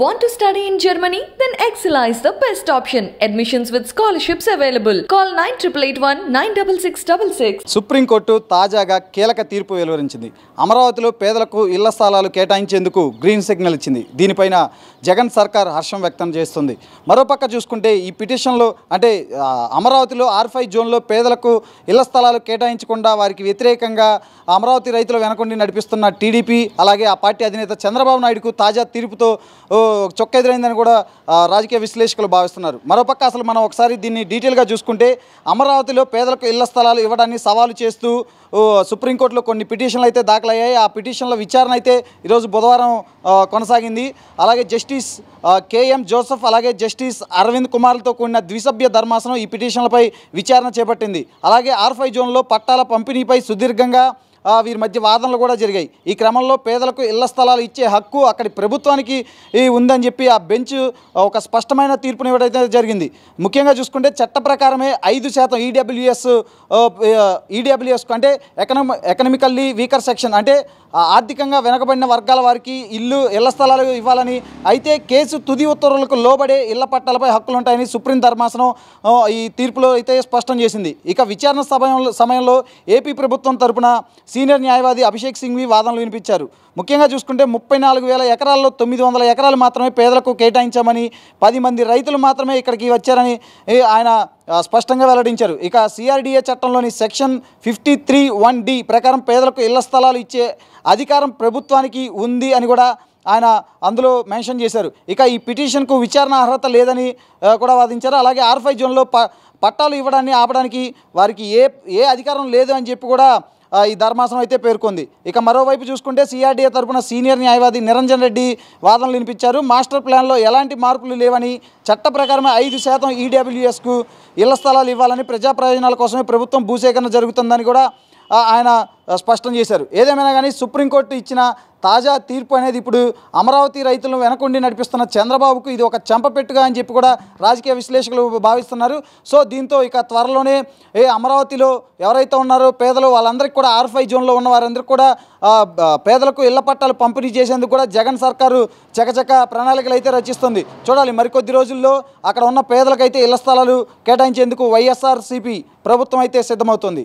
Want to study in Germany? Then Excella is the best option. Admissions with scholarships available. Call 9881-96666. Supreme court తాజాగా కీలక తీర్పు వెలువరించింది అమరావతిలో పేదలకు ఇళ్ల స్థలాలు కేటాయించేందుకు గ్రీన్ సిగ్నల్ ఇచ్చింది దీనిపైన జగన్ సర్కార్ హర్షం వ్యక్తం చేస్తుంది మరోపక్క చూసుకుంటే ఈ పిటిషన్లో అంటే అమరావతిలో ఆర్ఫై జోన్లో పేదలకు ఇళ్ల స్థలాలు కేటాయించకుండా వారికి వ్యతిరేకంగా అమరావతి రైతులు వెనకొండి నడిపిస్తున్న టీడీపీ అలాగే ఆ పార్టీ అధినేత చంద్రబాబు నాయుడుకు తాజా తీర్పుతో చొక్క ఎదురైందని కూడా రాజకీయ విశ్లేషకులు భావిస్తున్నారు మరోపక్క అసలు మనం ఒకసారి దీన్ని డీటెయిల్గా చూసుకుంటే అమరావతిలో పేదలకు ఇళ్ల స్థలాలు ఇవ్వడాన్ని సవాలు చేస్తూ సుప్రీంకోర్టులో కొన్ని పిటిషన్లు అయితే దాఖలయ్యాయి ఆ పిటిషన్ల విచారణ అయితే ఈరోజు బుధవారం కొనసాగింది అలాగే జస్టిస్ కేఎం జోసఫ్ అలాగే జస్టిస్ అరవింద్ కుమార్తో కూడిన ద్విసభ్య ధర్మాసనం ఈ పిటిషన్లపై విచారణ చేపట్టింది అలాగే ఆర్ఫై జోన్లో పట్టాల పంపిణీపై సుదీర్ఘంగా వీరి మధ్య వాదనలు కూడా జరిగాయి ఈ క్రమంలో పేదలకు ఇళ్ల స్థలాలు ఇచ్చే హక్కు అక్కడి ప్రభుత్వానికి ఉందని చెప్పి ఆ బెంచ్ ఒక స్పష్టమైన తీర్పుని ఇవ్వడం జరిగింది ముఖ్యంగా చూసుకుంటే చట్ట ప్రకారమే ఐదు శాతం ఈడబ్ల్యూఎస్ e ఈడబ్ల్యూఎస్కు e అంటే ఎకనమి ఎకనమికల్లీ వీకర్ సెక్షన్ అంటే ఆర్థికంగా వెనకబడిన వర్గాల వారికి ఇల్లు ఇళ్ల స్థలాలు ఇవ్వాలని అయితే కేసు తుది ఉత్తర్వులకు లోబడే ఇళ్ల పట్టాలపై హక్కులు ఉంటాయని సుప్రీం ధర్మాసనం ఈ తీర్పులో అయితే స్పష్టం చేసింది ఇక విచారణ సమయంలో సమయంలో ఏపీ ప్రభుత్వం తరపున సీనియర్ న్యాయవాది అభిషేక్ సింగ్వి వాదనలు వినిపించారు ముఖ్యంగా చూసుకుంటే ముప్పై నాలుగు వేల ఎకరాల్లో తొమ్మిది వందల ఎకరాలు మాత్రమే పేదలకు కేటాయించామని పది మంది రైతులు మాత్రమే ఇక్కడికి వచ్చారని ఆయన స్పష్టంగా వెల్లడించారు ఇక సిఆర్డీఏ చట్టంలోని section fifty three one D ప్రకారం పేదలకు ఇళ్ల స్థలాలు ఇచ్చే అధికారం ప్రభుత్వానికి ఉంది అని కూడా ఆయన అందులో మెన్షన్ చేశారు ఇక ఈ పిటిషన్కు విచారణ అర్హత లేదని కూడా వాదించారు అలాగే ఆర్ఫై జోన్లో పట్టాలు ఇవ్వడాన్ని ఆపడానికి వారికి ఏ ఏ అధికారం లేదు అని చెప్పి కూడా ఈ ధర్మాసనం అయితే పేర్కొంది ఇక మరోవైపు చూసుకుంటే సిఆర్డీఏ తరఫున సీనియర్ న్యాయవాది నిరంజన్ రెడ్డి వాదనలు వినిపించారు మాస్టర్ ప్లాన్లో ఎలాంటి మార్పులు లేవని చట్ట ప్రకారమే ఐదు శాతం ఈడబ్ల్యూఎస్కు ఇళ్ల స్థలాలు ఇవ్వాలని ప్రజా ప్రయోజనాల కోసమే ప్రభుత్వం భూసేకరణ జరుగుతుందని కూడా ఆయన స్పష్టం చేశారు ఏదేమైనా కానీ సుప్రీంకోర్టు ఇచ్చిన తాజా తీర్పు అనేది ఇప్పుడు అమరావతి రైతులను వెనకుండి నడిపిస్తున్న చంద్రబాబుకు ఇది ఒక చెంపపెట్టుగా అని చెప్పి కూడా రాజకీయ విశ్లేషకులు భావిస్తున్నారు సో దీంతో ఇక త్వరలోనే ఏ అమరావతిలో ఎవరైతే ఉన్నారో పేదలు వాళ్ళందరికీ కూడా ఆర్ఫై జోన్లో ఉన్న వారందరికీ కూడా పేదలకు ఇళ్ల పట్టాలు పంపిణీ చేసేందుకు కూడా జగన్ సర్కారు చకచక ప్రణాళికలు అయితే రచిస్తుంది చూడాలి మరికొద్ది రోజుల్లో అక్కడ ఉన్న పేదలకైతే ఇళ్ల స్థలాలు కేటాయించేందుకు వైఎస్ఆర్సీపీ ప్రభుత్వం అయితే సిద్ధమవుతుంది